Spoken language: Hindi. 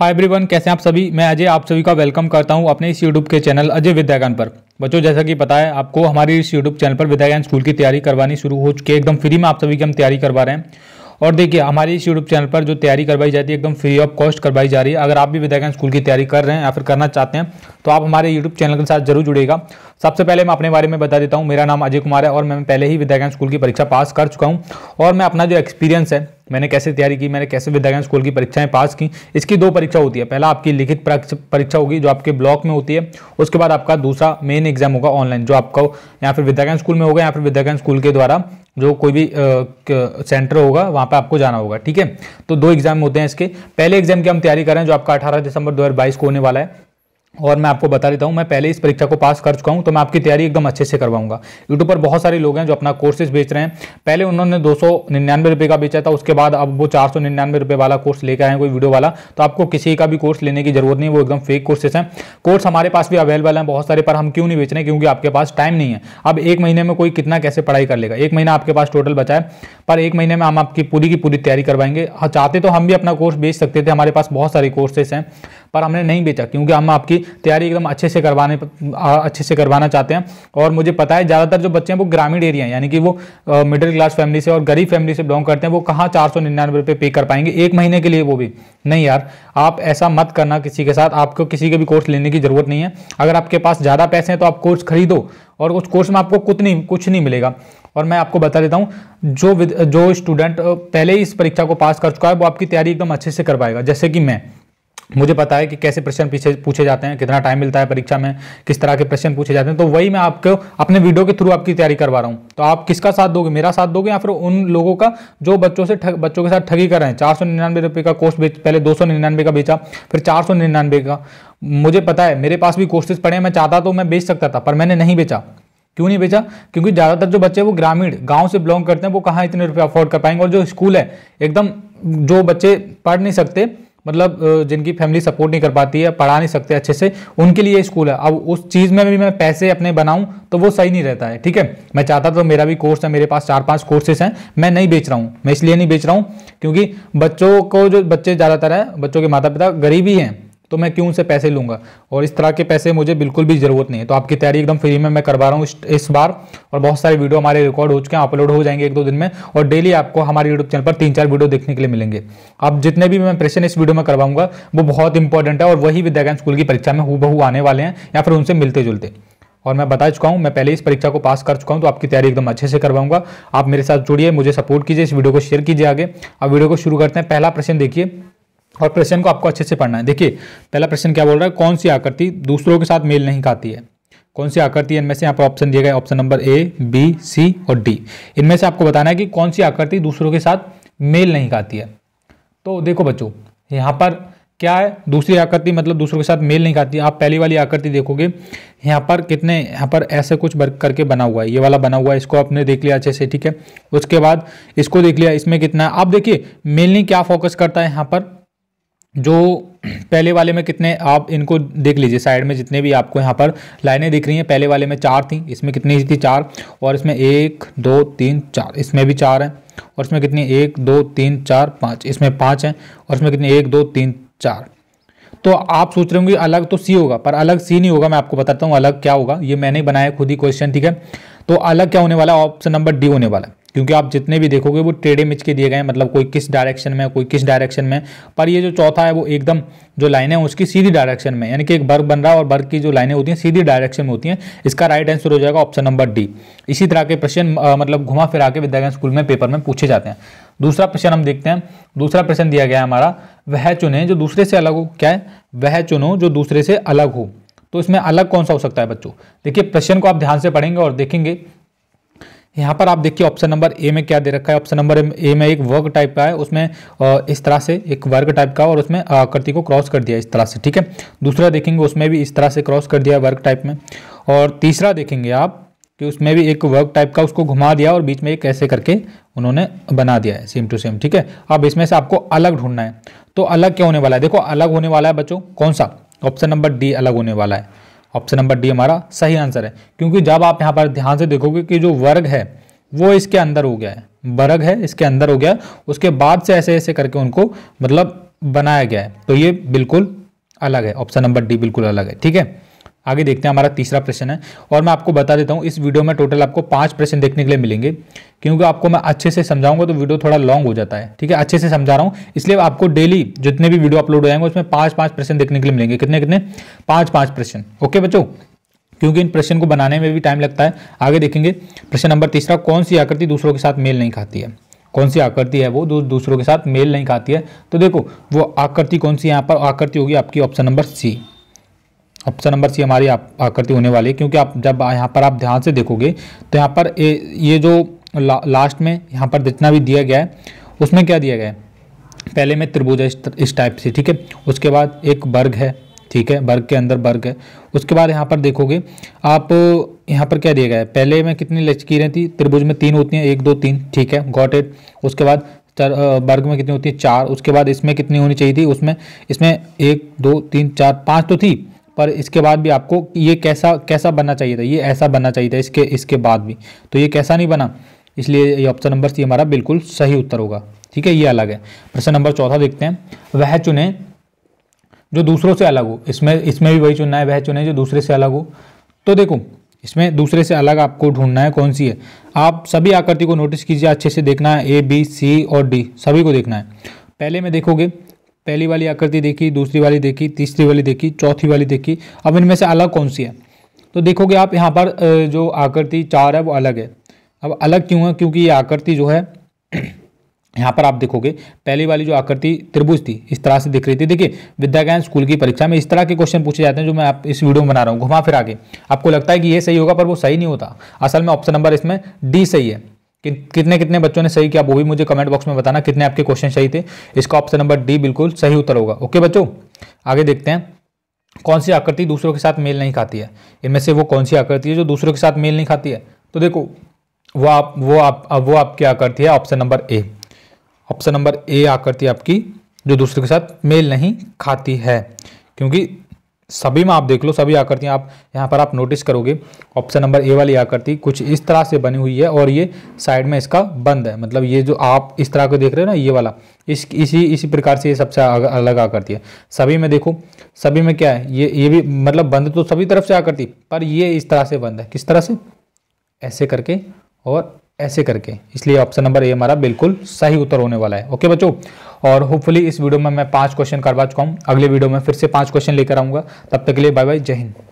हाय एवरीवन कैसे हैं आप सभी मैं अजय आप सभी का वेलकम करता हूं अपने इस यूट्यूब के चैनल अजय विद्यागान पर बच्चों जैसा कि पता है आपको हमारी इस यूट्यूब चैनल पर विद्यागान स्कूल की तैयारी करवानी शुरू हो चुकी है एकदम फ्री में आप सभी की हम तैयारी करवा रहे हैं और देखिए हमारे इस यूट्यूब चैनल पर जो तैयारी करवाई जाती है एकदम फ्री ऑफ कॉस्ट करवाई जा रही है अगर आप भी विद्याकांत स्कूल की तैयारी कर रहे हैं या फिर करना चाहते हैं तो आप हमारे यूट्यूब चैनल के साथ जरूर जुड़ेगा सबसे पहले मैं अपने बारे में बता देता हूँ मेरा नाम अजय कुमार है और मैं पहले ही विद्याकांत स्कूल की परीक्षा पास कर चुका हूँ और मैं अपना जो एक्सपीरियंस है मैंने कैसे तैयारी की मैंने कैसे विद्यागंज स्कूल की परीक्षाएं पास की इसकी दो परीक्षा होती है पहला आपकी लिखित परीक्षा होगी जो आपके ब्लॉक में होती है उसके बाद आपका दूसरा मेन एग्जाम होगा ऑनलाइन जो आपका या फिर विद्यागंज स्कूल में होगा या फिर विद्यागंज स्कूल के द्वारा जो कोई भी सेंटर होगा वहां पर आपको जाना होगा ठीक है तो दो एग्जाम होते हैं इसके पहले एग्जाम की हम तैयारी करें जो आपका अठारह दिसंबर दो को होने वाला है और मैं आपको बता देता हूँ मैं पहले इस परीक्षा को पास कर चुका हूँ तो मैं आपकी तैयारी एकदम अच्छे से करवाऊंगा यूट्यूब पर बहुत सारे लोग हैं जो अपना कोर्सेज बेच रहे हैं पहले उन्होंने दो सौ का बेचा था उसके बाद अब वो चार सौ वाला कोर्स लेकर आए कोई वीडियो वाला तो आपको किसी का भी कोर्स लेने की जरूरत नहीं वो एकदम फेक कोर्सेस हैं कोर्स हमारे पास भी अवेलेबल हैं बहुत सारे पर हम क्यों नहीं बेच रहे क्योंकि आपके पास टाइम नहीं है अब एक महीने में कोई कितना कैसे पढ़ाई कर लेगा एक महीना आपके पास टोटल बचा है पर एक महीने में हम आपकी पूरी की पूरी तैयारी करवाएंगे हाँ, चाहते तो हम भी अपना कोर्स बेच सकते थे हमारे पास बहुत सारे कोर्सेस हैं पर हमने नहीं बेचा क्योंकि हम आपकी तैयारी एकदम अच्छे से करवाने अच्छे से करवाना चाहते हैं और मुझे पता है ज़्यादातर जो बच्चे हैं वो ग्रामीण एरिया हैं यानी कि वो मिडिल क्लास फैमिली से और गरीब फैमिली से बिलोंग करते हैं वो कहाँ चार सौ निन्यानवे रुपये पे कर पाएंगे एक महीने के लिए वो भी नहीं यार आप ऐसा मत करना किसी के साथ आपको किसी के भी कोर्स लेने की ज़रूरत नहीं है अगर आपके पास ज़्यादा पैसे हैं तो आप कोर्स खरीदो और उस कोर्स में आपको कुछ नहीं कुछ नहीं मिलेगा और मैं आपको बता देता हूँ जो जो स्टूडेंट पहले ही इस परीक्षा को पास कर चुका है वो आपकी तैयारी एकदम अच्छे से कर पाएगा जैसे कि मैं मुझे पता है कि कैसे प्रश्न पीछे पूछे जाते हैं कितना टाइम मिलता है परीक्षा में किस तरह के प्रश्न पूछे जाते हैं तो वही मैं आपको अपने वीडियो के थ्रू आपकी तैयारी करवा रहा हूँ तो आप किसका साथ दोगे मेरा साथ दोगे या फिर उन लोगों का जो बच्चों से ठग बच्चों के साथ ठगी कर रहे हैं चार सौ निन्यानवे रुपये का कोर्स बेच पहले दो सौ निन्यानवे का बेचा फिर चार सौ निन्यानवे का मुझे पता है मेरे पास भी कोर्सेज पड़े हैं मैं चाहता तो मैं बेच सकता था पर मैंने नहीं बेचा क्यों नहीं बेचा क्योंकि ज़्यादातर जो बच्चे वो ग्रामीण गांव से बिलोंग करते हैं वो कहाँ इतने रुपये अफोर्ड कर पाएंगे और जो स्कूल है एकदम जो बच्चे पढ़ नहीं सकते मतलब जिनकी फैमिली सपोर्ट नहीं कर पाती है पढ़ा नहीं सकते अच्छे से उनके लिए स्कूल है अब उस चीज़ में भी मैं पैसे अपने बनाऊं तो वो सही नहीं रहता है ठीक है मैं चाहता तो मेरा भी कोर्स है मेरे पास चार पांच कोर्सेज हैं मैं नहीं बेच रहा हूँ मैं इसलिए नहीं बेच रहा हूँ क्योंकि बच्चों को जो बच्चे ज़्यादातर है बच्चों के माता पिता गरीबी हैं तो मैं क्यों उनसे पैसे लूँगा और इस तरह के पैसे मुझे बिल्कुल भी ज़रूरत नहीं है तो आपकी तैयारी एकदम फ्री में मैं करवा रहा हूँ इस बार और बहुत सारे वीडियो हमारे रिकॉर्ड हो चुके हैं अपलोड हो जाएंगे एक दो दिन में और डेली आपको हमारे यूट्यूब चैनल पर तीन चार वीडियो देखने के लिए मिलेंगे अब जितने भी मैं प्रश्न इस वीडियो में करवाऊंगा वो बहुत इंपॉर्टेंट है और वही विद्यागान स्कूल की परीक्षा में हु आने वाले हैं या फिर उनसे मिलते जुलते और मैं बता चुका हूँ मैं पहले इस परीक्षा को पास कर चुका हूँ तो आपकी तैयारी एकदम अच्छे से करवाऊंगा आप मेरे साथ जुड़िए मुझे सपोर्ट कीजिए इस वीडियो को शेयर कीजिए आगे अब वीडियो को शुरू करते हैं पहला प्रश्न देखिए और प्रश्न को आपको अच्छे से पढ़ना है देखिए पहला प्रश्न क्या बोल रहा है कौन सी आकृति दूसरों के साथ मेल नहीं खाती है कौन सी आकृति इनमें से यहाँ पर ऑप्शन दिए गए option number A B C और डी इनमें से आपको बताना है कि कौन सी आकृति दूसरों के साथ मेल नहीं खाती है तो देखो बच्चों यहाँ पर क्या है दूसरी आकृति मतलब दूसरों के साथ मेल नहीं खाती आप पहली वाली आकृति देखोगे यहाँ पर कितने यहाँ पर ऐसे कुछ वर्क करके बना हुआ है ये वाला बना हुआ है इसको आपने देख लिया अच्छे से ठीक है उसके बाद इसको देख लिया इसमें कितना है आप देखिए मेलनी क्या फोकस करता है यहाँ पर जो पहले वाले में कितने आप इनको देख लीजिए साइड में जितने भी आपको यहाँ पर लाइनें दिख रही हैं पहले वाले में चार थी इसमें कितनी थी चार और इसमें एक दो तीन चार इसमें भी चार हैं और इसमें कितनी एक दो तीन चार पाँच इसमें पाँच हैं और इसमें कितनी एक दो तीन चार तो आप सोच रहे होंगे अलग तो सी होगा पर अलग सी नहीं होगा मैं आपको बताता हूँ अलग क्या होगा ये मैंने बनाया खुद ही क्वेश्चन ठीक है तो अलग क्या होने वाला ऑप्शन नंबर डी होने वाला है क्योंकि आप जितने भी देखोगे वो टेढ़े मिच के दिए गए हैं मतलब कोई किस डायरेक्शन में कोई किस डायरेक्शन में पर ये जो चौथा है वो एकदम जो लाइनें हैं उसकी सीधी डायरेक्शन में यानी कि एक बर्ग बन रहा है और बर्ग की जो लाइनें होती हैं सीधी डायरेक्शन में होती हैं इसका राइट आंसर हो जाएगा ऑप्शन नंबर डी इसी तरह के प्रश्न मतलब घुमा फिरा के विद्यालय स्कूल में पेपर में पूछे जाते हैं दूसरा प्रश्न हम देखते हैं दूसरा प्रश्न दिया गया हमारा वह चुने जो दूसरे से अलग हो क्या है वह चुनो जो दूसरे से अलग हो तो इसमें अलग कौन सा हो सकता है बच्चों देखिए प्रश्न को आप ध्यान से पढ़ेंगे और देखेंगे यहाँ पर आप देखिए ऑप्शन नंबर ए में क्या दे रखा है ऑप्शन नंबर ए में एक वर्ग टाइप का है उसमें इस तरह से एक वर्ग टाइप का और उसमें आकृति को क्रॉस कर दिया इस तरह से ठीक है दूसरा देखेंगे उसमें भी इस तरह से क्रॉस कर दिया वर्ग टाइप में और तीसरा देखेंगे आप कि उसमें भी एक वर्ग टाइप का उसको घुमा दिया और बीच में एक ऐसे करके उन्होंने बना दिया है सेम टू सेम ठीक है अब इसमें से आपको अलग ढूंढना है तो अलग क्या होने वाला है देखो अलग होने वाला है बच्चों कौन सा ऑप्शन नंबर डी अलग होने वाला है ऑप्शन नंबर डी हमारा सही आंसर है क्योंकि जब आप यहाँ पर ध्यान से देखोगे कि जो वर्ग है वो इसके अंदर हो गया है वर्ग है इसके अंदर हो गया उसके बाद से ऐसे ऐसे करके उनको मतलब बनाया गया है तो ये बिल्कुल अलग है ऑप्शन नंबर डी बिल्कुल अलग है ठीक है आगे देखते हैं हमारा तीसरा प्रश्न है और मैं आपको बता देता हूँ इस वीडियो में टोटल आपको पांच प्रश्न देखने के लिए मिलेंगे क्योंकि आपको मैं अच्छे से समझाऊंगा तो वीडियो थोड़ा लॉन्ग हो जाता है ठीक है अच्छे से समझा रहा हूँ इसलिए आपको डेली जितने भी वीडियो अपलोड हो जाएंगे उसमें पांच पांच प्रश्न देखने के लिए मिलेंगे कितने कितने पांच पांच प्रश्न ओके बच्चों क्योंकि इन प्रश्न को बनाने में भी टाइम लगता है आगे देखेंगे प्रश्न नंबर तीसरा कौन सी आकृति दूसरों के साथ मेल नहीं खाती है कौन सी आकृति है वो दूसरों के साथ मेल नहीं खाती है तो देखो वो आकृति कौन सी यहाँ पर आकृति होगी आपकी option number C option number C हमारी आप आकृति होने वाली है क्योंकि आप जब यहाँ पर आप ध्यान से देखोगे तो यहाँ पर ए, ये जो ला, लास्ट में यहाँ पर जितना भी दिया गया है उसमें क्या दिया गया है पहले में त्रिभुज इस, टाइप से ठीक है उसके बाद एक वर्ग है ठीक है वर्ग के अंदर वर्ग है उसके बाद यहाँ पर देखोगे आप यहाँ पर क्या दिया गया है पहले में कितनी लचकीरें थी त्रिभुज में तीन होती हैं एक दो तीन ठीक है गॉट एट उसके बाद वर्ग में कितनी होती है चार उसके बाद इसमें कितनी होनी चाहिए थी उसमें इसमें एक दो तीन चार पाँच तो थी और इसके बाद भी आपको ये कैसा कैसा बनना चाहिए था ये ऐसा बनना चाहिए था इसके इसके बाद भी तो ये कैसा नहीं बना इसलिए ये ऑप्शन नंबर सी हमारा बिल्कुल सही उत्तर होगा ठीक है ये अलग है प्रश्न नंबर चौथा देखते हैं वह चुने जो दूसरों से अलग हो इसमें इसमें भी वही चुनना है वह चुने जो दूसरे से अलग हो तो देखो इसमें दूसरे से अलग आपको ढूंढना है कौन सी है आप सभी आकृति को नोटिस कीजिए अच्छे से देखना है ए बी सी और डी सभी को देखना है पहले में देखोगे पहली वाली आकृति देखी दूसरी वाली देखी तीसरी वाली देखी चौथी वाली देखी अब इनमें से अलग कौन सी है तो देखोगे आप यहाँ पर जो आकृति चार है वो अलग है अब अलग क्यों है क्योंकि ये आकृति जो है यहाँ पर आप देखोगे पहली वाली जो आकृति त्रिभुज थी इस तरह से दिख रही थी देखिए विद्यागायन स्कूल की परीक्षा में इस तरह के क्वेश्चन पूछे जाते हैं जो मैं आप इस वीडियो में बना रहा हूँ घुमा फिरा के आपको लगता है कि ये सही होगा पर वो सही नहीं होता असल में ऑप्शन नंबर इसमें डी सही है कि, कितने कितने बच्चों ने सही किया वो भी मुझे कमेंट बॉक्स में बताना कितने आपके क्वेश्चन सही थे इसका ऑप्शन नंबर डी बिल्कुल सही उत्तर होगा ओके बच्चों आगे देखते हैं कौन सी आकृति दूसरों के साथ मेल नहीं खाती है इनमें से वो कौन सी आकृति है जो दूसरों के साथ मेल नहीं खाती है तो देखो वो आप वो आप वो आपकी आकृति है option number A option number A आकृति आपकी जो दूसरों के साथ मेल नहीं खाती है क्योंकि सभी में आप देख लो सभी आकृतियाँ आप यहाँ पर आप नोटिस करोगे ऑप्शन नंबर ए वाली आकृति कुछ इस तरह से बनी हुई है और ये साइड में इसका बंद है मतलब ये जो आप इस तरह को देख रहे हो ना ये वाला इस इसी इसी प्रकार से ये सबसे अलग आकृति है सभी में देखो सभी में क्या है ये ये भी मतलब बंद तो सभी तरफ से आकृति पर ये इस तरह से बंद है किस तरह से ऐसे करके और ऐसे करके इसलिए ऑप्शन नंबर ए हमारा बिल्कुल सही उत्तर होने वाला है ओके बच्चों और होपफुली इस वीडियो में मैं पाँच क्वेश्चन करवा चुका हूँ अगले वीडियो में फिर से पाँच क्वेश्चन लेकर आऊँगा तब तक के लिए बाय बाय जय हिंद